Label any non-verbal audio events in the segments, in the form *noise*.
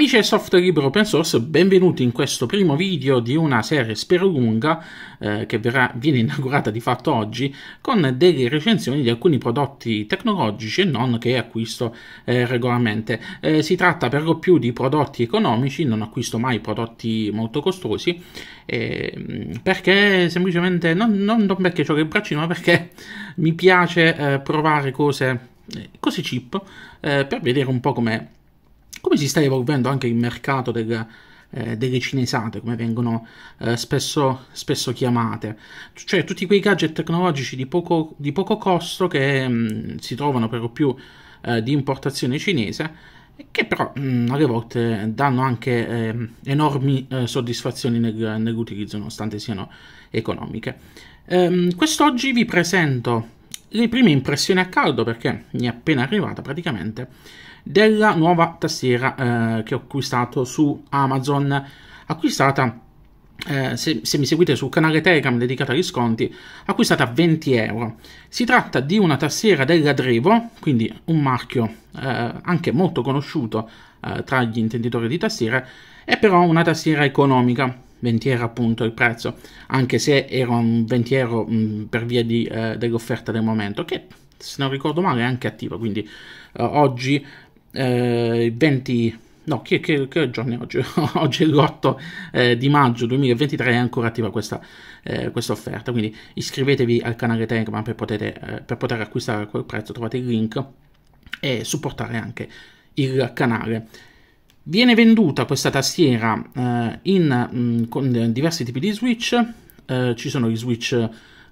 Amici del software libero open source, benvenuti in questo primo video di una serie spero lunga eh, che verrà, viene inaugurata di fatto oggi con delle recensioni di alcuni prodotti tecnologici e non che acquisto eh, regolarmente. Eh, si tratta per lo più di prodotti economici, non acquisto mai prodotti molto costosi ehm, perché semplicemente non, non, non perché ho che il braccino, ma perché mi piace eh, provare cose eh, così cheap eh, per vedere un po' come come si sta evolvendo anche il mercato del, eh, delle cinesate, come vengono eh, spesso, spesso, chiamate, cioè tutti quei gadget tecnologici di poco, di poco costo che mh, mm, si trovano per lo più eh, di importazione cinese che però mh, mm, alle volte danno anche eh, enormi eh, soddisfazioni nel, nell'utilizzo nonostante siano economiche. Ehm, quest'oggi vi presento le prime impressioni a caldo, perché mi è appena arrivata praticamente, della nuova tastiera eh, che ho acquistato su Amazon, acquistata eh, se, se, mi seguite sul canale Telegram dedicato agli sconti, acquistata a 20 euro. Si tratta di una tastiera della Drevo, quindi un marchio eh, anche molto conosciuto eh, tra gli intenditori di tastiere, è però una tastiera economica, ventiero appunto il prezzo, anche se era un ventiero mh, mm, per via di, eh, dell'offerta del momento, che se non ricordo male è anche attiva, quindi eh, oggi eh, il 20... No, che, che, che giorno è oggi? *laughs* oggi è l'8 eh, di maggio 2023 è ancora attiva questa, eh, questa offerta, quindi iscrivetevi al canale Telegram per, potete, per poter acquistare a quel prezzo, trovate il link e supportare anche il canale. Viene venduta questa tastiera eh, in, mh, mm, con diversi tipi di switch, eh, ci sono gli switch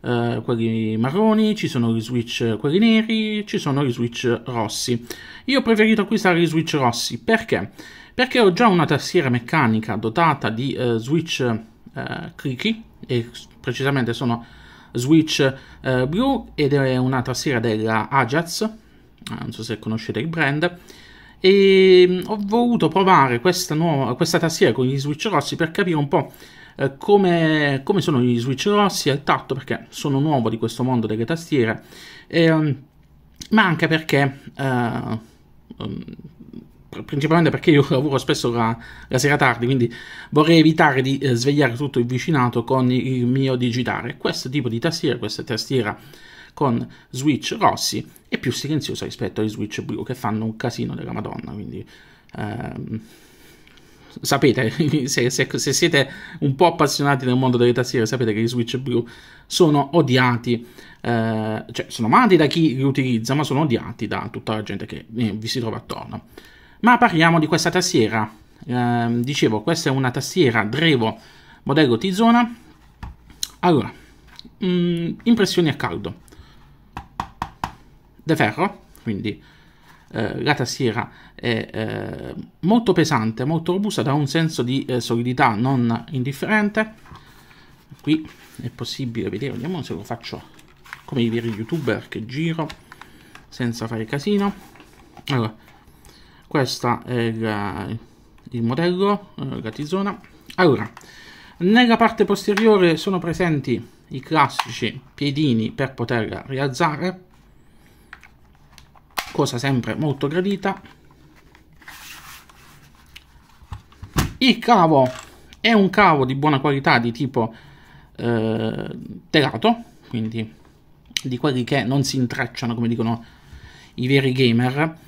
eh, quelli marroni, ci sono gli switch quelli neri, ci sono gli switch rossi. Io ho preferito acquistare gli switch rossi perché? Perché ho già una tastiera meccanica dotata di eh, switch eh, clicky, e precisamente sono switch eh, blu ed è una tastiera della Ajax, non so se conoscete il brand, e mm, ho voluto provare questa, nuova, questa tastiera con gli switch rossi per capire un po' eh, come, come sono gli switch rossi al tatto perché sono nuovo di questo mondo delle tastiere e, ehm, ma anche perché eh, mm, principalmente perché io *laughs* lavoro spesso la, la, sera tardi, quindi vorrei evitare di eh, svegliare tutto il vicinato con il mio digitale Questo tipo di tastiera, questa tastiera con switch rossi e più silenziosa rispetto agli switch blu che fanno un casino della madonna, quindi... Ehm, sapete, *laughs* se, se, se, siete un po' appassionati nel mondo delle tastiere, sapete che i switch blu sono odiati, eh, cioè sono amati da chi li utilizza, ma sono odiati da tutta la gente che eh, vi si trova attorno. Ma parliamo di questa tastiera. Eh, dicevo, questa è una tastiera Drevo modello Tizona. Allora, mh, mm, impressioni a caldo de ferro, quindi eh, la tastiera è eh, molto pesante, molto robusta, dà un senso di eh, solidità non indifferente. Qui è possibile vedere, vediamo se lo faccio come i veri youtuber che giro senza fare casino. Allora, questo è la, il modello, eh, la tisona. Allora, nella parte posteriore sono presenti i classici piedini per poter rialzare cosa sempre molto gradita il cavo è un cavo di buona qualità di tipo eh, telato quindi di quelli che non si intrecciano come dicono i veri gamer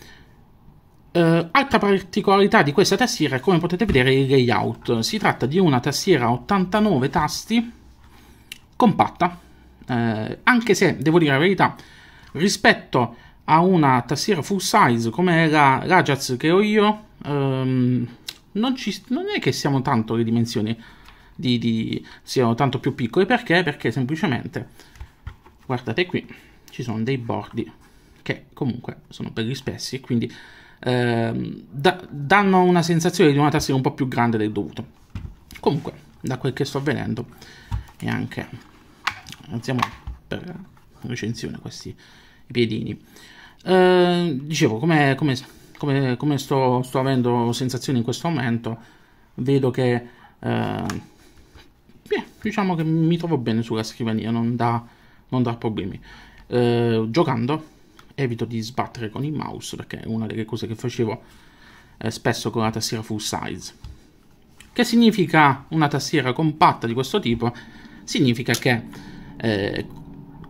eh, altra particolarità di questa tastiera è come potete vedere il layout si tratta di una tastiera a 89 tasti compatta eh, anche se devo dire la verità rispetto a una tastiera full size come la Rajaz che ho io, ehm, non, ci, non, è che siamo tanto le dimensioni di, di, siano tanto più piccole perché? Perché semplicemente guardate qui ci sono dei bordi che comunque sono belli spessi e quindi ehm, da, danno una sensazione di una tastiera un po' più grande del dovuto. Comunque, da quel che sto vedendo, e anche alziamo per recensione questi piedini. Eh, dicevo, come, come, come, come sto, sto, avendo sensazioni in questo momento, vedo che eh, beh, diciamo che mi trovo bene sulla scrivania, non dà, non dà problemi. Eh, giocando evito di sbattere con il mouse perché è una delle cose che facevo eh, spesso con la tastiera full size. Che significa una tastiera compatta di questo tipo? Significa che eh,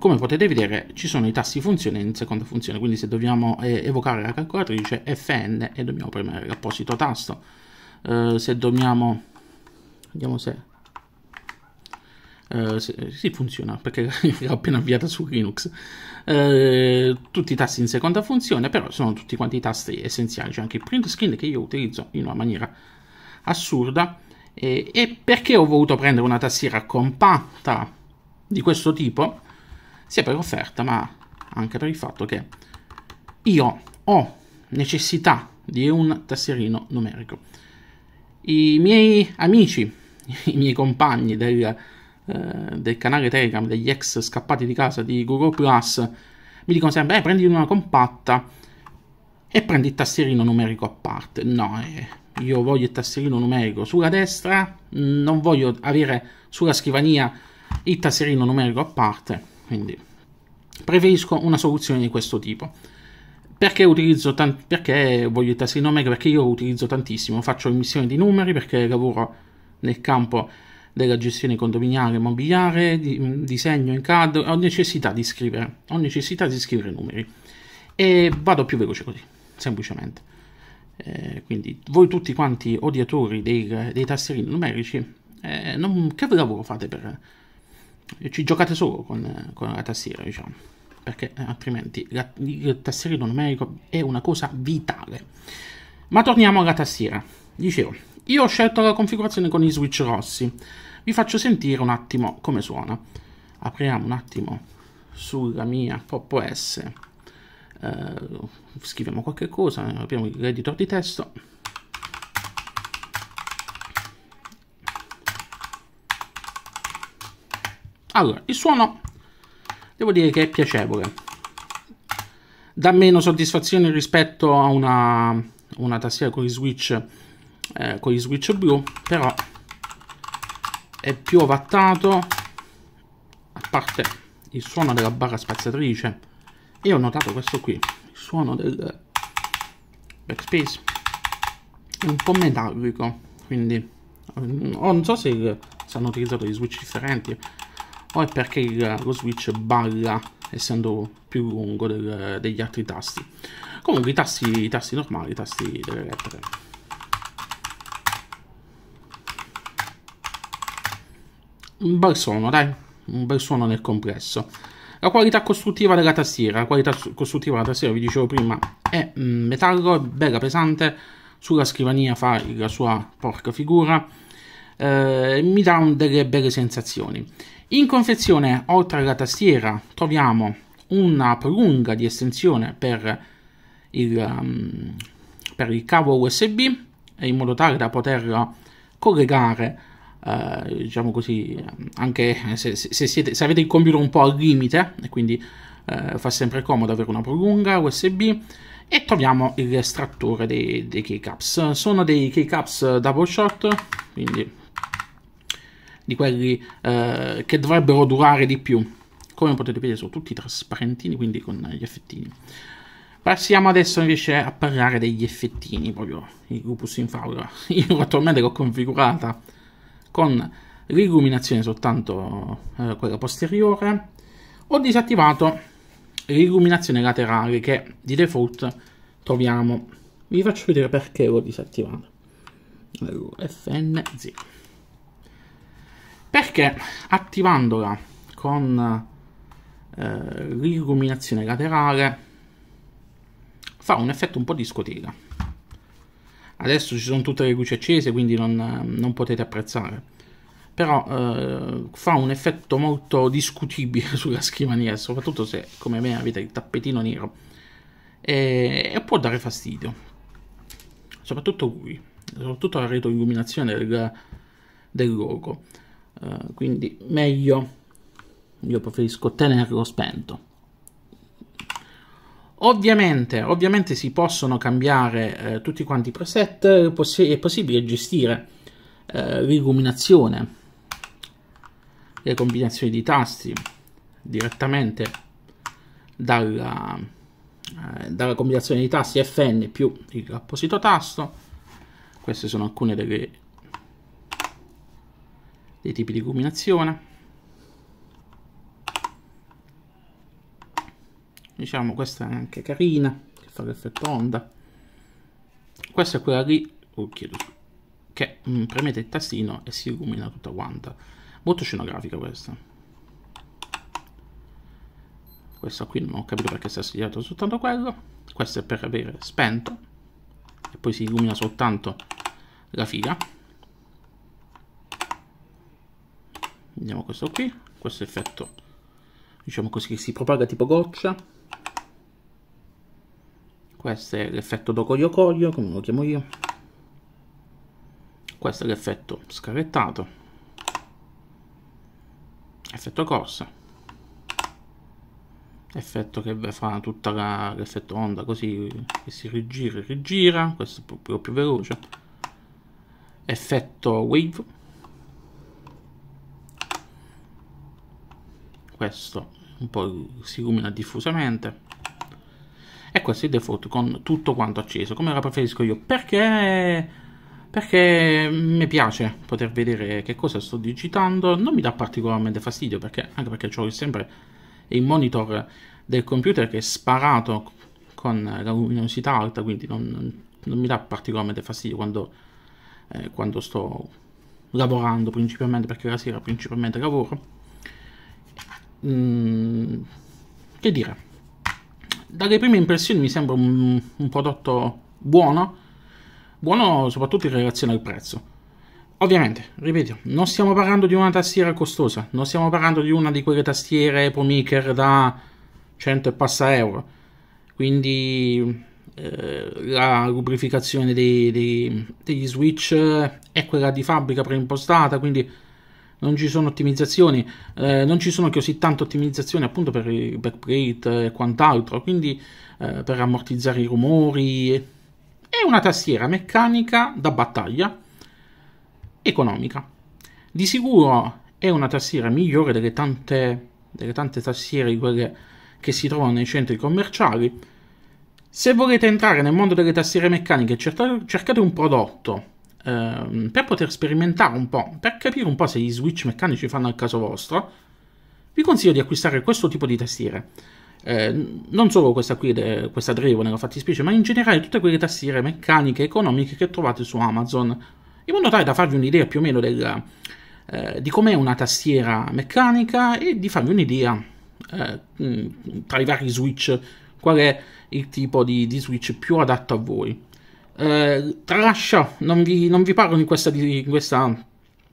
come potete vedere ci sono i tasti funzione in seconda funzione quindi se dobbiamo eh, evocare la calcolatrice fn e dobbiamo premere l'apposito tasto eh, se dobbiamo vediamo se Uh, eh, si eh, sì, funziona perché *laughs* l'ho appena avviata su Linux. Uh, tutti i tasti in seconda funzione, però sono tutti quanti i tasti essenziali. C'è cioè anche il print screen che io utilizzo in una maniera assurda. E, e perché ho voluto prendere una tastiera compatta di questo tipo? sia per l'offerta ma anche per il fatto che io ho necessità di un tesserino numerico. I miei amici, i miei compagni del, eh, del canale Telegram, degli ex scappati di casa di Google Plus, mi dicono sempre, eh, prendi una compatta e prendi il tastierino numerico a parte. No, eh, io voglio il tastierino numerico sulla destra, non voglio avere sulla scrivania il tastierino numerico a parte quindi preferisco una soluzione di questo tipo. Perché, utilizzo tan- perché voglio il tastinomega? Perché io lo utilizzo tantissimo, faccio emissione di numeri perché lavoro nel campo della gestione condominiale, e immobiliare, di, mm, disegno in CAD, ho necessità di scrivere, ho necessità di scrivere numeri e vado più veloce così, semplicemente. Eh, quindi voi tutti quanti odiatori dei, dei tastierini numerici, eh, non, che lavoro fate per, ci giocate solo con, con la tastiera, diciamo, perché eh, altrimenti la, il tastierino numerico è una cosa vitale. Ma torniamo alla tastiera. Dicevo, io ho scelto la configurazione con i switch rossi. Vi faccio sentire un attimo come suona. Apriamo un attimo sulla mia Pop OS. Eh, scriviamo qualche cosa, apriamo l'editor di testo Allora, il suono devo dire che è piacevole. Dà meno soddisfazione rispetto a una, una tastiera con i switch, eh, con gli switch blu, però è più ovattato, a parte il suono della barra spazzatrice. Io ho notato questo qui, il suono del backspace è un po' metallico, quindi eh, non so se hanno utilizzato gli switch differenti o è perché il, lo switch balla essendo più lungo del, degli altri tasti comunque i tasti, i tasti normali i tasti delle lettere un bel suono dai un bel suono nel complesso la qualità costruttiva della tastiera la qualità costruttiva della tastiera vi dicevo prima è mm, metallo è bella pesante sulla scrivania fa la sua porca figura eh, mi dà delle belle sensazioni. In confezione, oltre alla tastiera, troviamo una prolunga di estensione per il, um, per il cavo USB in modo tale da poterlo collegare Uh, diciamo così, anche se, se, siete, se, avete il computer un po' al limite, e quindi uh, fa sempre comodo avere una prolunga USB. E troviamo l'estrattore dei, dei keycaps. Sono dei keycaps double shot, quindi di quelli eh, che dovrebbero durare di più. Come potete vedere sono tutti trasparentini, quindi con gli effettini. Passiamo adesso invece a parlare degli effettini, proprio il lupus in faula. *laughs* Io attualmente l'ho configurata con l'illuminazione soltanto eh, quella posteriore. Ho disattivato l'illuminazione laterale che di default troviamo. Vi faccio vedere perché l'ho disattivata. Allora, FNZ perché attivandola con eh, l'illuminazione laterale fa un effetto un po' di discoteca adesso ci sono tutte le luci accese quindi non, non potete apprezzare però eh, fa un effetto molto discutibile *laughs* sulla scrivania soprattutto se come me avete il tappetino nero e, e può dare fastidio soprattutto lui soprattutto la retroilluminazione del, del logo eh, quindi meglio io preferisco tenerlo spento Ovviamente, ovviamente si possono cambiare eh, tutti quanti i preset, poss- è possibile gestire eh, l'illuminazione, le combinazioni di tasti direttamente dalla, eh, dalla combinazione di tasti FN più il apposito tasto. Queste sono alcune delle dei tipi di combinazione. Diciamo questa è anche carina, che fa l'effetto onda. Questa è quella lì, oh, chiedo, che mm, premete il tastino e si illumina tutta quanta. Molto scenografica questa. Questa qui non ho capito perché sia segnato soltanto quello. Questo è per avere spento e poi si illumina soltanto la figa. prendiamo questo qui questo effetto diciamo così che si propaga tipo goccia questo è l'effetto docoglio coglio come lo chiamo io questo è l'effetto scavettato effetto corsa effetto che fa tutta l'effetto onda così che si rigira e rigira questo è proprio più veloce effetto wave questo un po' si illumina diffusamente e questo è il default con tutto quanto acceso come la preferisco io perché perché mi piace poter vedere che cosa sto digitando non mi dà particolarmente fastidio perché anche perché ho sempre il monitor del computer che è sparato con la luminosità alta quindi non, non mi dà particolarmente fastidio quando, eh, quando sto lavorando principalmente perché la sera principalmente lavoro Mm, che dire, dalle prime impressioni mi sembra un, un prodotto buono, buono soprattutto in relazione al prezzo. Ovviamente, ripeto, non stiamo parlando di una tastiera costosa, non stiamo parlando di una di quelle tastiere Apple Maker da 100 e passa euro, quindi eh, la lubrificazione dei, dei, degli switch è quella di fabbrica preimpostata, quindi non ci sono ottimizzazioni, eh, non ci sono così tante ottimizzazioni appunto per il backplate e quant'altro, quindi eh, per ammortizzare i rumori. È una tastiera meccanica da battaglia, economica. Di sicuro è una tastiera migliore delle tante, delle tante tastiere quelle che si trovano nei centri commerciali. Se volete entrare nel mondo delle tastiere meccaniche, cercate un prodotto ehm, per poter sperimentare un po', per capire un po' se gli switch meccanici fanno al caso vostro, vi consiglio di acquistare questo tipo di tastiere. Eh, non solo questa qui, de, questa Drevo nella fattispecie, ma in generale tutte quelle tastiere meccaniche economiche che trovate su Amazon, in modo tale da farvi un'idea più o meno del, eh, di com'è una tastiera meccanica e di farvi un'idea eh, tra i vari switch qual è il tipo di, di switch più adatto a voi. Eh, tralascio, non vi, non vi parlo in questa, di, in questa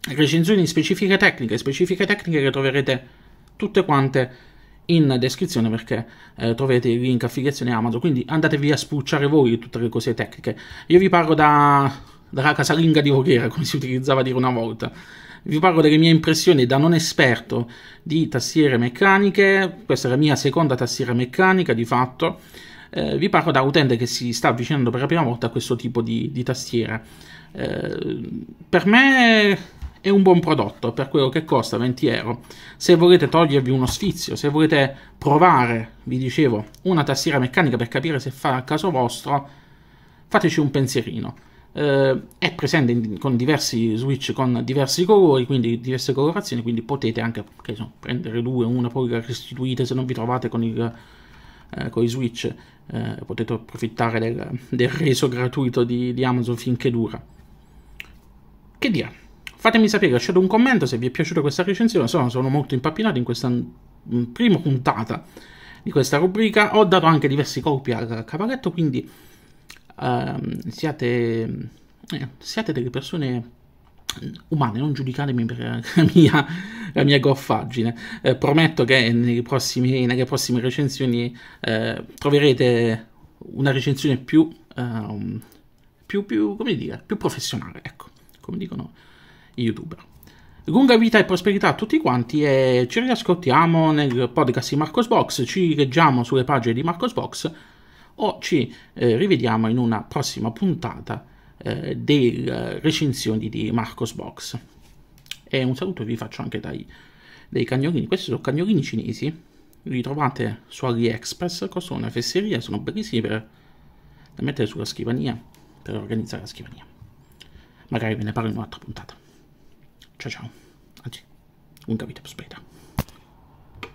recensione di specifiche tecniche, specifiche tecniche che troverete tutte quante in descrizione perché eh, trovate il link affiliazione Amazon, quindi andatevi a spucciare voi tutte le cose tecniche. Io vi parlo da, dalla casalinga di Voghera, come si utilizzava a dire una volta. Vi parlo delle mie impressioni da non esperto di tastiere meccaniche, questa è la mia seconda tastiera meccanica di fatto, eh, vi parlo da utente che si sta avvicinando per la prima volta a questo tipo di, di tastiera. Eh, per me è un buon prodotto per quello che costa 20 euro. Se volete togliervi uno sfizio, se volete provare, vi dicevo, una tastiera meccanica per capire se fa a caso vostro, fateci un pensierino. Eh, è presente in, con diversi switch con diversi colori, quindi diverse colorazioni, quindi potete anche so, prendere due, una poi la restituite se non vi trovate con il eh, con i Switch eh, potete approfittare del, del reso gratuito di, di, Amazon finché dura. Che dire? Fatemi sapere, lasciate un commento se vi è piaciuta questa recensione, sono, sono molto impappinato in questa mm, prima puntata di questa rubrica. Ho dato anche diversi colpi al cavalletto, quindi ehm, siate, eh, siate delle persone umane, non giudicatemi per *laughs* la mia, la mia goffaggine. Eh, prometto che prossimi, nelle prossime recensioni eh, troverete una recensione più, eh, più, più, come dire, più professionale, ecco, come dicono i youtuber. Lunga vita e prosperità a tutti quanti e ci riascoltiamo nel podcast di Marcos Box, ci leggiamo sulle pagine di Marcos Box o ci eh, rivediamo in una prossima puntata eh, delle eh, recensioni di Marcos Box. E un saluto vi faccio anche dai dei cagnolini. Questi sono cagnolini cinesi, li trovate su AliExpress, costano una fesseria, sono bellissimi per, da mettere sulla scrivania, per organizzare la scrivania. Magari ve ne parlo in un'altra puntata. Ciao ciao, anzi, un capito prosperità.